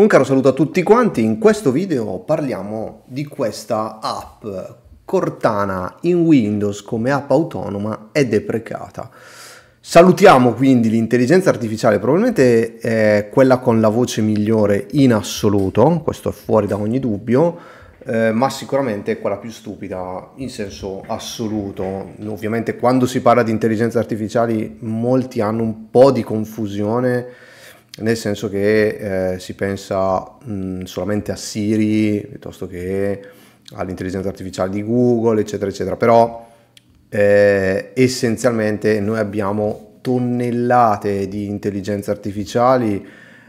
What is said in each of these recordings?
Un caro saluto a tutti quanti, in questo video parliamo di questa app Cortana in Windows come app autonoma e deprecata. Salutiamo quindi l'intelligenza artificiale, probabilmente è quella con la voce migliore in assoluto, questo è fuori da ogni dubbio, eh, ma sicuramente è quella più stupida in senso assoluto. Ovviamente quando si parla di intelligenza artificiale molti hanno un po' di confusione nel senso che eh, si pensa mh, solamente a Siri piuttosto che all'intelligenza artificiale di Google, eccetera, eccetera, però eh, essenzialmente noi abbiamo tonnellate di intelligenze artificiali,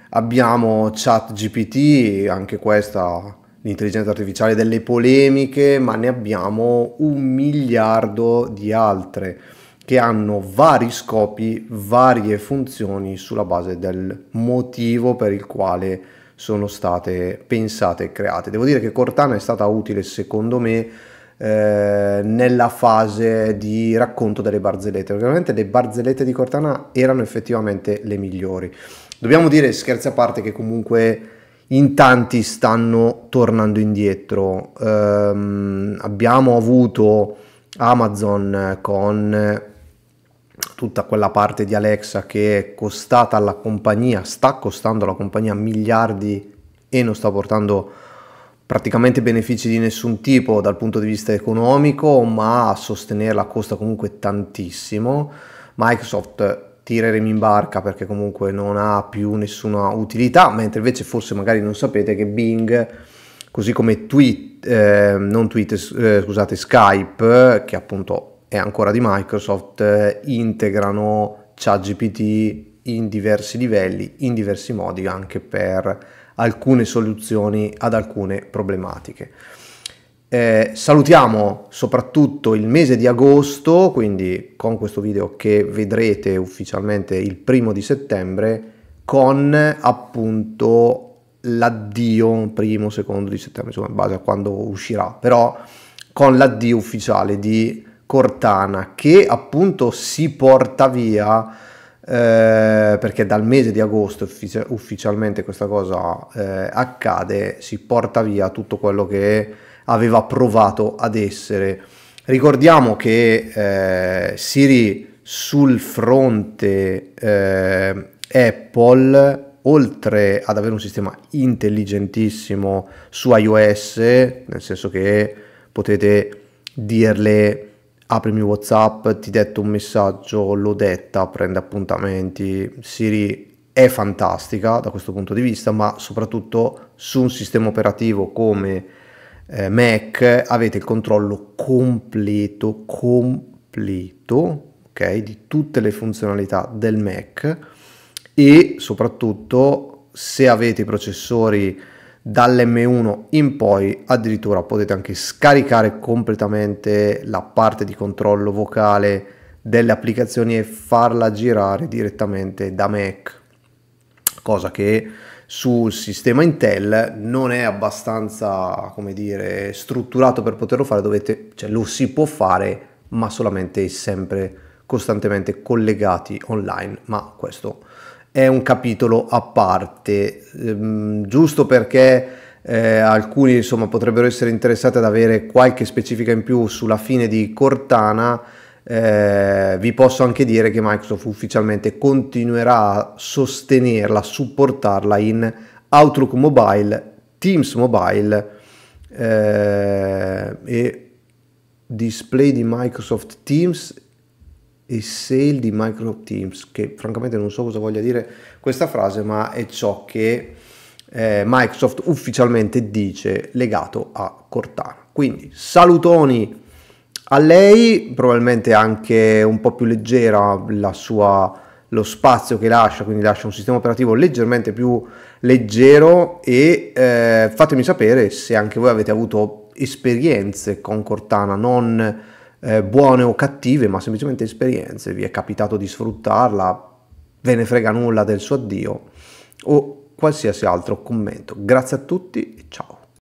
abbiamo ChatGPT, anche questa l'intelligenza artificiale delle polemiche, ma ne abbiamo un miliardo di altre che hanno vari scopi, varie funzioni sulla base del motivo per il quale sono state pensate e create. Devo dire che Cortana è stata utile secondo me eh, nella fase di racconto delle barzellette, ovviamente le barzellette di Cortana erano effettivamente le migliori. Dobbiamo dire scherzi a parte che comunque in tanti stanno tornando indietro. Um, abbiamo avuto Amazon con tutta quella parte di Alexa che è costata alla compagnia, sta costando alla compagnia miliardi e non sta portando praticamente benefici di nessun tipo dal punto di vista economico, ma a sostenerla costa comunque tantissimo. Microsoft tireremo in barca perché comunque non ha più nessuna utilità, mentre invece forse magari non sapete che Bing, così come tweet, eh, tweet, eh, scusate, Skype, che appunto e ancora di Microsoft eh, integrano ChatGPT in diversi livelli, in diversi modi anche per alcune soluzioni ad alcune problematiche. Eh, salutiamo soprattutto il mese di agosto, quindi con questo video che vedrete ufficialmente il primo di settembre, con appunto l'addio primo, secondo di settembre, insomma in base a quando uscirà, però con l'addio ufficiale di Cortana che appunto si porta via eh, perché dal mese di agosto uffic- ufficialmente questa cosa eh, accade, si porta via tutto quello che aveva provato ad essere. Ricordiamo che eh, Siri sul fronte eh, Apple oltre ad avere un sistema intelligentissimo su iOS, nel senso che potete dirle aprimi WhatsApp, ti detto un messaggio, l'ho detta, prende appuntamenti. Siri è fantastica da questo punto di vista, ma soprattutto su un sistema operativo come eh, Mac avete il controllo completo, completo, ok, di tutte le funzionalità del Mac e soprattutto se avete i processori dall'M1 in poi addirittura potete anche scaricare completamente la parte di controllo vocale delle applicazioni e farla girare direttamente da Mac cosa che sul sistema Intel non è abbastanza come dire strutturato per poterlo fare dovete cioè lo si può fare ma solamente sempre costantemente collegati online ma questo è un capitolo a parte, ehm, giusto perché eh, alcuni insomma, potrebbero essere interessati ad avere qualche specifica in più sulla fine di Cortana. Eh, vi posso anche dire che Microsoft ufficialmente continuerà a sostenerla, a supportarla in Outlook Mobile, Teams Mobile eh, e Display di Microsoft Teams e sale di Microsoft Teams, che francamente non so cosa voglia dire questa frase, ma è ciò che eh, Microsoft ufficialmente dice legato a Cortana. Quindi salutoni a lei, probabilmente anche un po' più leggera la sua lo spazio che lascia, quindi lascia un sistema operativo leggermente più leggero e eh, fatemi sapere se anche voi avete avuto esperienze con Cortana, non eh, buone o cattive, ma semplicemente esperienze, vi è capitato di sfruttarla, ve ne frega nulla del suo addio o qualsiasi altro commento. Grazie a tutti e ciao.